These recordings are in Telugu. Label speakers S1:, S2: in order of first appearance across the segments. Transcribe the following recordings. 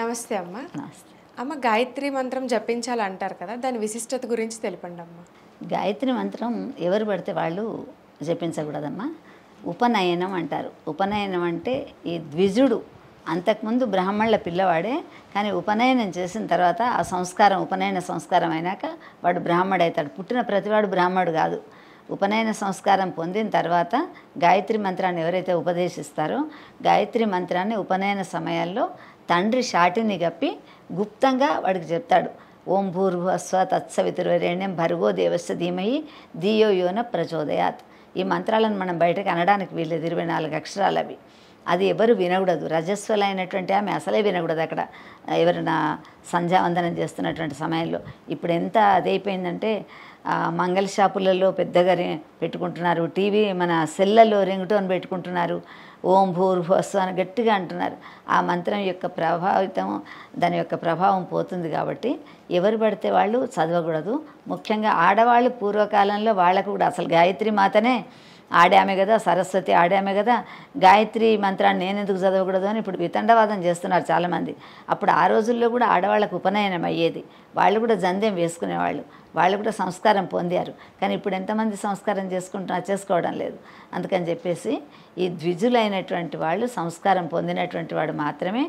S1: నమస్తే అమ్మ నమస్తే అమ్మ గాయత్రి మంత్రం అంటారు కదా దాని విశిష్టత గురించి తెలిపండి అమ్మ గాయత్రి మంత్రం ఎవరు పడితే వాళ్ళు జపించకూడదమ్మా ఉపనయనం అంటారు ఉపనయనం అంటే ఈ ద్విజుడు అంతకుముందు బ్రాహ్మణుల పిల్లవాడే కానీ ఉపనయనం చేసిన తర్వాత ఆ సంస్కారం ఉపనయన సంస్కారం అయినాక వాడు బ్రాహ్మడు అవుతాడు పుట్టిన ప్రతివాడు బ్రాహ్మడు కాదు ఉపనయన సంస్కారం పొందిన తర్వాత గాయత్రి మంత్రాన్ని ఎవరైతే ఉపదేశిస్తారో గాయత్రి మంత్రాన్ని ఉపనయన సమయాల్లో తండ్రి షాటిని కప్పి గుప్తంగా వాడికి చెప్తాడు ఓం భూర్భువస్వ తత్సవితుర్వరేణ్యం భర్గో దేవస్వ ధీమహి దియో యోన ప్రచోదయాత్ ఈ మంత్రాలను మనం బయటకు అనడానికి వీళ్ళది ఇరవై నాలుగు అక్షరాలు అవి అది ఎవరు వినకూడదు రజస్వలైనటువంటి ఆమె అసలే వినకూడదు అక్కడ ఎవరైనా సంధ్యావందనం చేస్తున్నటువంటి సమయంలో ఇప్పుడు ఎంత అదైపోయిందంటే మంగళ షాపులలో పెద్దగా పెట్టుకుంటున్నారు టీవీ మన సెల్లలో రింగ్టోన్ పెట్టుకుంటున్నారు ఓం భూర్భోస్వ అని గట్టిగా అంటున్నారు ఆ మంత్రం యొక్క ప్రభావితం దాని యొక్క ప్రభావం పోతుంది కాబట్టి ఎవరు పడితే వాళ్ళు చదవకూడదు ముఖ్యంగా ఆడవాళ్ళు పూర్వకాలంలో వాళ్ళకు కూడా అసలు గాయత్రి మాతనే ఆడామే కదా సరస్వతి ఆడామే కదా గాయత్రి మంత్రాన్ని నేనెందుకు చదవకూడదు అని ఇప్పుడు వితండవాదం చేస్తున్నారు చాలామంది అప్పుడు ఆ రోజుల్లో కూడా ఆడవాళ్ళకు ఉపనయనం అయ్యేది వాళ్ళు కూడా జంధ్యం వేసుకునేవాళ్ళు వాళ్ళు కూడా సంస్కారం పొందారు కానీ ఇప్పుడు ఎంతమంది సంస్కారం చేసుకుంటున్నా చేసుకోవడం లేదు అందుకని చెప్పేసి ఈ ద్విజులైనటువంటి వాళ్ళు సంస్కారం పొందినటువంటి వాడు మాత్రమే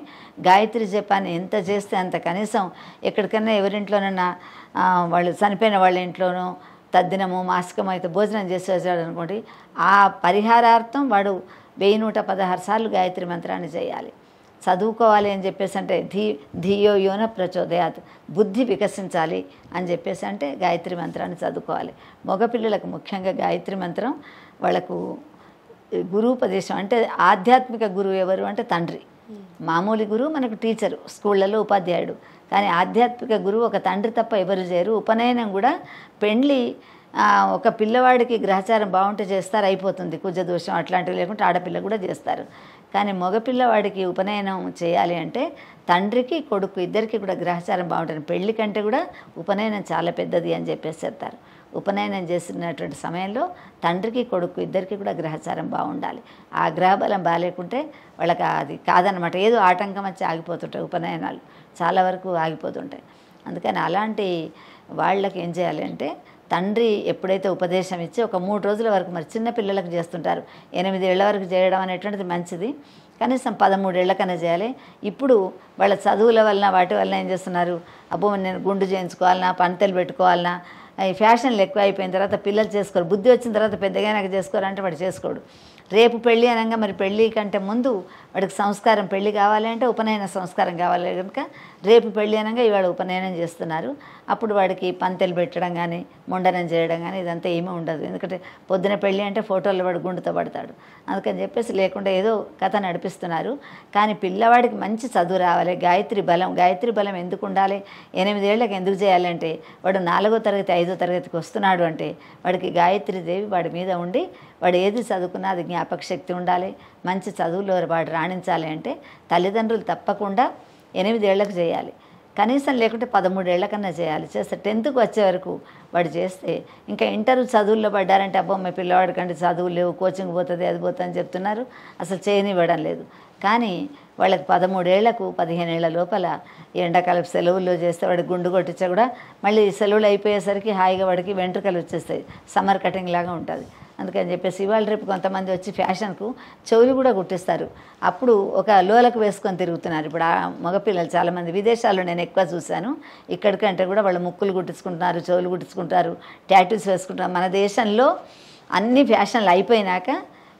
S1: గాయత్రి జపాన్ని ఎంత చేస్తే అంత కనీసం ఎక్కడికైనా ఎవరింట్లోనన్నా వాళ్ళు చనిపోయిన వాళ్ళ ఇంట్లోనూ తద్దినము మాసికం అయితే భోజనం చేసి వచ్చాడు అనుకోండి ఆ పరిహారార్థం వాడు వెయ్యి నూట పదహారు సార్లు గాయత్రి మంత్రాన్ని చేయాలి చదువుకోవాలి అని చెప్పేసి అంటే ధీ ధియో యోన ప్రచోదయాత్ బుద్ధి వికసించాలి అని చెప్పేసి అంటే గాయత్రి మంత్రాన్ని చదువుకోవాలి మగపిల్లలకు ముఖ్యంగా గాయత్రి మంత్రం వాళ్ళకు గురుపదేశం అంటే ఆధ్యాత్మిక గురువు ఎవరు అంటే తండ్రి మామూలు గురువు మనకు టీచరు స్కూళ్ళలో ఉపాధ్యాయుడు కానీ ఆధ్యాత్మిక గురువు ఒక తండ్రి తప్ప ఎవరు చేయరు ఉపనయనం కూడా పెండ్లి ఒక పిల్లవాడికి గ్రహచారం బాగుంటే చేస్తారు అయిపోతుంది కుజదోషం అట్లాంటివి లేకుంటే ఆడపిల్ల కూడా చేస్తారు కానీ మగపిల్లవాడికి ఉపనయనం చేయాలి అంటే తండ్రికి కొడుకు ఇద్దరికి కూడా గ్రహచారం బాగుంటుంది పెళ్లి కంటే కూడా ఉపనయనం చాలా పెద్దది అని చెప్పేసి చెప్తారు ఉపనయనం చేస్తున్నటువంటి సమయంలో తండ్రికి కొడుకు ఇద్దరికి కూడా గ్రహచారం బాగుండాలి ఆ గ్రహబలం బాగాలేకుంటే వాళ్ళకి అది కాదనమాట ఏదో ఆటంకం వచ్చి ఆగిపోతుంటాయి ఉపనయనాలు చాలా వరకు ఆగిపోతుంటాయి అందుకని అలాంటి వాళ్ళకి ఏం చేయాలంటే తండ్రి ఎప్పుడైతే ఉపదేశం ఇచ్చి ఒక మూడు రోజుల వరకు మరి చిన్న పిల్లలకు చేస్తుంటారు ఎనిమిది ఏళ్ల వరకు చేయడం అనేటువంటిది మంచిది కనీసం పదమూడేళ్లకన్నా చేయాలి ఇప్పుడు వాళ్ళ చదువుల వలన వాటి వలన ఏం చేస్తున్నారు అబ్బో నేను గుండు చేయించుకోవాలన్నా పంతలు పెట్టుకోవాలన్నా ఫ్యాషన్లు ఎక్కువ అయిపోయిన తర్వాత పిల్లలు చేసుకోరు బుద్ధి వచ్చిన తర్వాత పెద్దగా నాకు అంటే వాడు చేసుకోడు రేపు పెళ్ళి అనగా మరి పెళ్ళి కంటే ముందు వాడికి సంస్కారం పెళ్ళి కావాలంటే ఉపనయన సంస్కారం కావాలి కనుక రేపు పెళ్ళి అనగా ఇవాళ ఉపనయనం చేస్తున్నారు అప్పుడు వాడికి పంతెలు పెట్టడం కానీ ముండనం చేయడం కానీ ఇదంతా ఏమీ ఉండదు ఎందుకంటే పొద్దున పెళ్ళి అంటే ఫోటోలు వాడు గుండుతో పడతాడు అందుకని చెప్పేసి లేకుండా ఏదో కథ నడిపిస్తున్నారు కానీ పిల్లవాడికి మంచి చదువు రావాలి గాయత్రి బలం గాయత్రి బలం ఎందుకు ఉండాలి ఎనిమిదేళ్లకు ఎందుకు చేయాలంటే వాడు నాలుగో తరగతి ఐదో తరగతికి వస్తున్నాడు అంటే వాడికి గాయత్రి దేవి వాడి మీద ఉండి వాడు ఏది చదువుకున్నా అది జ్ఞాపక శక్తి ఉండాలి మంచి చదువులు వాడు రాణించాలి అంటే తల్లిదండ్రులు తప్పకుండా ఎనిమిదేళ్లకు చేయాలి కనీసం లేకుంటే పదమూడేళ్లకన్నా చేయాలి చేస్తే టెన్త్కి వచ్చే వరకు వాడు చేస్తే ఇంకా ఇంటర్ చదువుల్లో పడ్డారంటే అబ్బో మీ పిల్లవాడి కంటే చదువు లేవు కోచింగ్ పోతుంది అది పోతుంది అని చెప్తున్నారు అసలు చేయనివ్వడం లేదు కానీ వాళ్ళకి పదమూడేళ్లకు ఏళ్ల లోపల ఎండాకాలపు సెలవుల్లో చేస్తే వాడికి గుండు కొట్టించా కూడా మళ్ళీ సెలవులు అయిపోయేసరికి హాయిగా వాడికి వెంట్రుకలు వచ్చేస్తాయి సమ్మర్ కటింగ్ లాగా ఉంటుంది అందుకని చెప్పేసి ఇవాళ రేపు కొంతమంది వచ్చి ఫ్యాషన్కు చెవులు కూడా కుట్టిస్తారు అప్పుడు ఒక లోలకు వేసుకొని తిరుగుతున్నారు ఇప్పుడు ఆ మగపిల్లలు చాలామంది విదేశాల్లో నేను ఎక్కువ చూశాను ఇక్కడికంటే కూడా వాళ్ళు ముక్కులు కుట్టించుకుంటున్నారు చెవులు కుట్టించుకుంటారు ట్యాటూస్ వేసుకుంటారు మన దేశంలో అన్ని ఫ్యాషన్లు అయిపోయినాక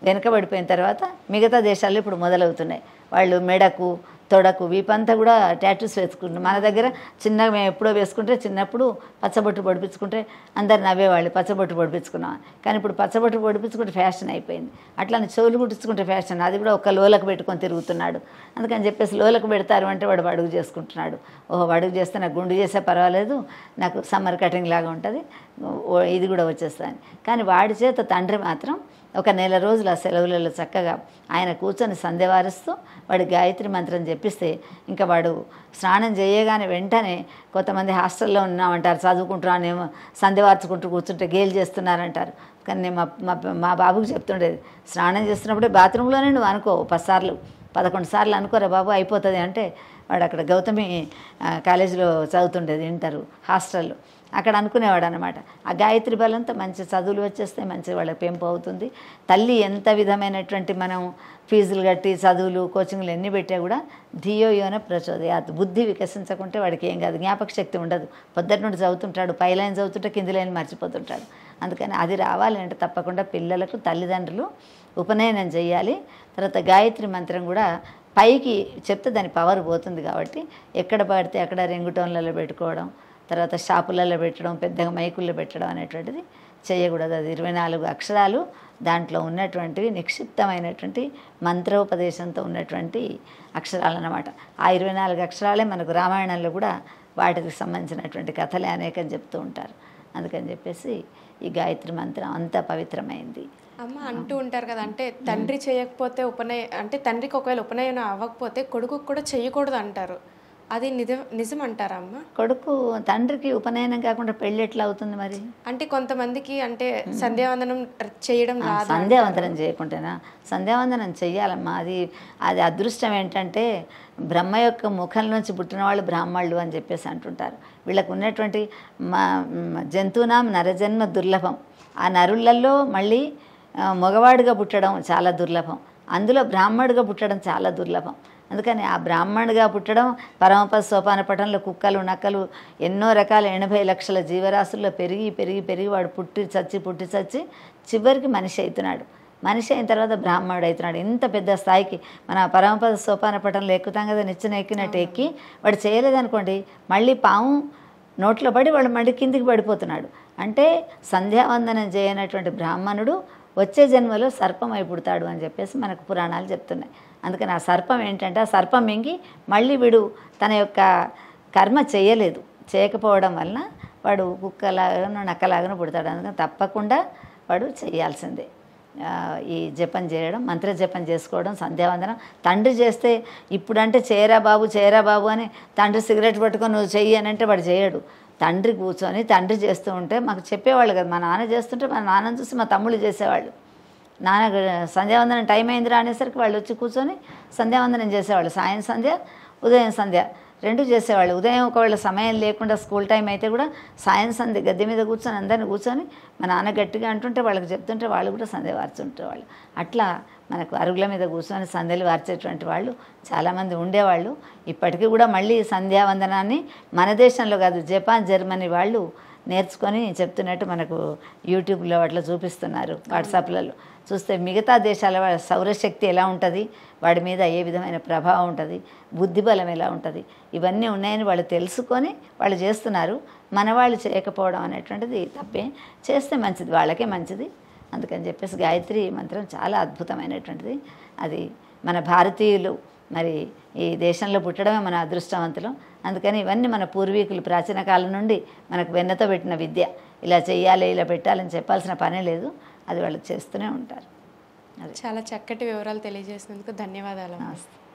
S1: వెనుకబడిపోయిన తర్వాత మిగతా దేశాల్లో ఇప్పుడు మొదలవుతున్నాయి వాళ్ళు మెడకు తొడకు వీపంతా కూడా ట్యాటూస్ వేసుకుంటాం మన దగ్గర చిన్నగా మేము ఎప్పుడో వేసుకుంటే చిన్నప్పుడు పచ్చబొట్టు పొడిపించుకుంటే అందరు నవ్వేవాళ్ళు పచ్చబొట్టు పొడిపించుకున్నాం కానీ ఇప్పుడు పచ్చబొట్టు పొడిపించుకుంటే ఫ్యాషన్ అయిపోయింది అట్లానే చెవులు కుట్టించుకుంటే ఫ్యాషన్ అది కూడా ఒక లోలకు పెట్టుకొని తిరుగుతున్నాడు అందుకని చెప్పేసి లోలకు పెడతారు అంటే వాడు అడుగు చేసుకుంటున్నాడు ఓహో అడుగు చేస్తే నాకు గుండు చేసే పర్వాలేదు నాకు సమ్మర్ కటింగ్ లాగా ఉంటుంది ఇది కూడా వచ్చేస్తుంది కానీ వాడి చేత తండ్రి మాత్రం ఒక నెల రోజుల సెలవులలో చక్కగా ఆయన కూర్చొని సందేవారుస్తూ వాడు గాయత్రి మంత్రం చెప్పిస్తే ఇంకా వాడు స్నానం చేయగానే వెంటనే కొంతమంది హాస్టల్లో ఉన్నామంటారు చదువుకుంటున్నానేమో సందేవార్చుకుంటూ కూర్చుంటే గేలు చేస్తున్నారంటారు కానీ నేను మా మా బాబుకు చెప్తుండేది స్నానం చేస్తున్నప్పుడే బాత్రూంలోనే నువ్వు అనుకో పది సార్లు పదకొండు సార్లు అనుకోరా బాబు అయిపోతుంది అంటే వాడు అక్కడ గౌతమి కాలేజీలో చదువుతుండేది ఇంటరు హాస్టల్లో అక్కడ అనుకునేవాడు అనమాట ఆ గాయత్రి బలంతో మంచి చదువులు వచ్చేస్తే మంచి వాళ్ళకి పెంపు అవుతుంది తల్లి ఎంత విధమైనటువంటి మనం ఫీజులు కట్టి చదువులు కోచింగ్లు ఎన్ని పెట్టా కూడా యోన ప్రచోదయాత్ బుద్ధి వికసించకుంటే వాడికి ఏం కాదు జ్ఞాపక శక్తి ఉండదు పొద్దున్న నుండి చదువుతుంటాడు పై లైన్ చదువుతుంటే కింది లైన్ మర్చిపోతుంటాడు అందుకని అది రావాలంటే తప్పకుండా పిల్లలకు తల్లిదండ్రులు ఉపనయనం చేయాలి తర్వాత గాయత్రి మంత్రం కూడా పైకి చెప్తే దాని పవర్ పోతుంది కాబట్టి ఎక్కడ పడితే అక్కడ టోన్లలో పెట్టుకోవడం తర్వాత షాపులలో పెట్టడం పెద్దగా మైకుల్లో పెట్టడం అనేటువంటిది చేయకూడదు అది ఇరవై నాలుగు అక్షరాలు దాంట్లో ఉన్నటువంటివి నిక్షిప్తమైనటువంటి మంత్రోపదేశంతో ఉన్నటువంటి అక్షరాలు అన్నమాట ఆ ఇరవై నాలుగు అక్షరాలే మనకు రామాయణంలో కూడా వాటికి సంబంధించినటువంటి కథలే అనేకం చెప్తూ ఉంటారు అందుకని చెప్పేసి ఈ గాయత్రి మంత్రం అంత పవిత్రమైంది అమ్మ అంటూ ఉంటారు కదా అంటే తండ్రి చేయకపోతే ఉపనయ అంటే తండ్రికి ఒకవేళ ఉపనయనం అవ్వకపోతే కొడుకు కూడా చేయకూడదు అంటారు అది నిజం నిజం అంటారా అమ్మ కొడుకు తండ్రికి ఉపనయనం కాకుండా పెళ్ళి ఎట్లా అవుతుంది మరి అంటే కొంతమందికి అంటే సంధ్యావందనం చేయడం సంధ్యావందనం చేయకుండా సంధ్యావందనం చెయ్యాలమ్మా అది అది అదృష్టం ఏంటంటే బ్రహ్మ యొక్క ముఖం నుంచి పుట్టిన వాళ్ళు బ్రాహ్మణులు అని చెప్పేసి అంటుంటారు వీళ్ళకు ఉన్నటువంటి మా జంతువునాం నరజన్మ దుర్లభం ఆ నరులల్లో మళ్ళీ మగవాడిగా పుట్టడం చాలా దుర్లభం అందులో బ్రాహ్మడుగా పుట్టడం చాలా దుర్లభం అందుకని ఆ బ్రాహ్మణుడిగా పుట్టడం పరమపద సోపాన పటంలో కుక్కలు నక్కలు ఎన్నో రకాల ఎనభై లక్షల జీవరాశుల్లో పెరిగి పెరిగి పెరిగి వాడు పుట్టి చచ్చి పుట్టి చచ్చి చివరికి మనిషి అవుతున్నాడు మనిషి అయిన తర్వాత బ్రాహ్మణుడు అవుతున్నాడు ఇంత పెద్ద స్థాయికి మన పరమపద సోపాన పటంలో ఎక్కుతాం కదా నిచ్చెన ఎక్కినట్టు ఎక్కి వాడు చేయలేదనుకోండి మళ్ళీ పాము నోట్లో పడి వాడు మళ్ళీ కిందికి పడిపోతున్నాడు అంటే సంధ్యావందనం చేయనటువంటి బ్రాహ్మణుడు వచ్చే జన్మలో సర్పం అయి పుడతాడు అని చెప్పేసి మనకు పురాణాలు చెప్తున్నాయి అందుకని ఆ సర్పం ఏంటంటే ఆ సర్పం మింగి మళ్ళీ వీడు తన యొక్క కర్మ చేయలేదు చేయకపోవడం వలన వాడు కుక్కలాగానో నక్కలాగానో పుడతాడు అందుకని తప్పకుండా వాడు చేయాల్సిందే ఈ జపం చేయడం మంత్ర జపం చేసుకోవడం సంధ్యావందనం తండ్రి చేస్తే ఇప్పుడంటే చేయరా బాబు చేయరా బాబు అని తండ్రి సిగరెట్ పట్టుకొని నువ్వు చెయ్యి అని అంటే వాడు చేయడు తండ్రి కూర్చొని తండ్రి చేస్తూ ఉంటే మాకు చెప్పేవాళ్ళు కదా మా నాన్న చేస్తుంటే మా నాన్న చూసి మా తమ్ముళ్ళు చేసేవాళ్ళు నాన్న సంధ్యావందనం టైం అయింది అనేసరికి వాళ్ళు వచ్చి కూర్చొని సంధ్యావందనం చేసేవాళ్ళు సాయం సంధ్య ఉదయం సంధ్య రెండు చేసేవాళ్ళు ఉదయం ఒకవేళ సమయం లేకుండా స్కూల్ టైం అయితే కూడా సాయం సంధి గద్దె మీద కూర్చొని అందరిని కూర్చొని మా నాన్న గట్టిగా అంటుంటే వాళ్ళకి చెప్తుంటే వాళ్ళు కూడా సంధి వాళ్ళు అట్లా మనకు అరుగుల మీద కూర్చొని సంధ్యలు వార్చేటువంటి వాళ్ళు చాలామంది ఉండేవాళ్ళు ఇప్పటికీ కూడా మళ్ళీ సంధ్యావందనాన్ని మన దేశంలో కాదు జపాన్ జర్మనీ వాళ్ళు నేర్చుకొని చెప్తున్నట్టు మనకు యూట్యూబ్లో అట్లా చూపిస్తున్నారు వాట్సాప్లలో చూస్తే మిగతా దేశాల వాళ్ళ సౌరశక్తి ఎలా ఉంటుంది వాడి మీద ఏ విధమైన ప్రభావం ఉంటుంది బుద్ధిబలం ఎలా ఉంటుంది ఇవన్నీ ఉన్నాయని వాళ్ళు తెలుసుకొని వాళ్ళు చేస్తున్నారు మన వాళ్ళు చేయకపోవడం అనేటువంటిది తప్పే చేస్తే మంచిది వాళ్ళకే మంచిది అందుకని చెప్పేసి గాయత్రి మంత్రం చాలా అద్భుతమైనటువంటిది అది మన భారతీయులు మరి ఈ దేశంలో పుట్టడమే మన అదృష్టవంతులం అందుకని ఇవన్నీ మన పూర్వీకులు ప్రాచీన కాలం నుండి మనకు వెన్నతో పెట్టిన విద్య ఇలా చేయాలి ఇలా పెట్టాలని చెప్పాల్సిన పనే లేదు అది వాళ్ళు చేస్తూనే ఉంటారు చాలా చక్కటి వివరాలు తెలియజేసినందుకు ధన్యవాదాలు నమస్తే